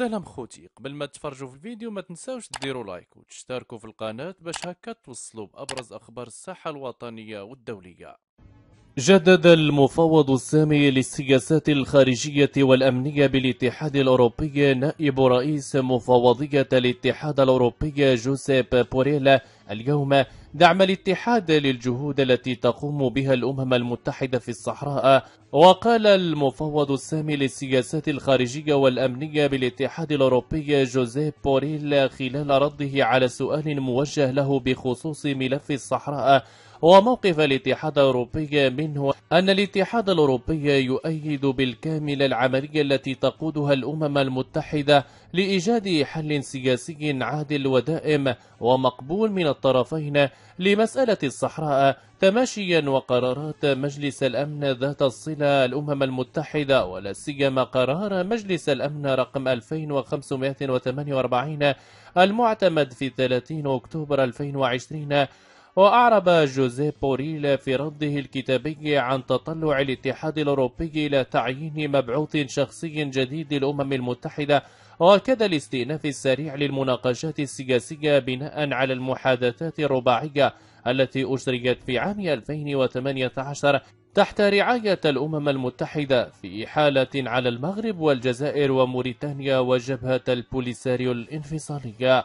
سلام خوتي قبل ما تفرجوا في الفيديو ما تنساوش ديروا لايك وتشتركوا في القناة باش هكا توصلوا بأبرز أخبار الساحة الوطنية والدولية جدد المفوض السامي للسياسات الخارجية والأمنية بالاتحاد الأوروبي نائب رئيس مفوضية الاتحاد الأوروبي جوزيب بوريلا اليوم دعم الاتحاد للجهود التي تقوم بها الأمم المتحدة في الصحراء وقال المفوض السامي للسياسات الخارجية والأمنية بالاتحاد الأوروبي جوزيف بوريل خلال رده على سؤال موجه له بخصوص ملف الصحراء وموقف الاتحاد الأوروبي منه أن الاتحاد الأوروبي يؤيد بالكامل العملية التي تقودها الأمم المتحدة لإيجاد حل سياسي عادل ودائم ومقبول من الطرفين لمسألة الصحراء تماشيا وقرارات مجلس الأمن ذات الصلة الأمم المتحدة ولا سيما قرار مجلس الأمن رقم 2548 المعتمد في 30 أكتوبر 2020 وأعرب جوزيه بوريل في رده الكتابي عن تطلع الاتحاد الأوروبي إلى تعيين مبعوث شخصي جديد للأمم المتحدة وأكد الاستئناف السريع للمناقشات السياسية بناء على المحادثات الرباعية التي أجريت في عام 2018 تحت رعاية الأمم المتحدة في حالة على المغرب والجزائر وموريتانيا وجبهة البوليساريو الانفصالية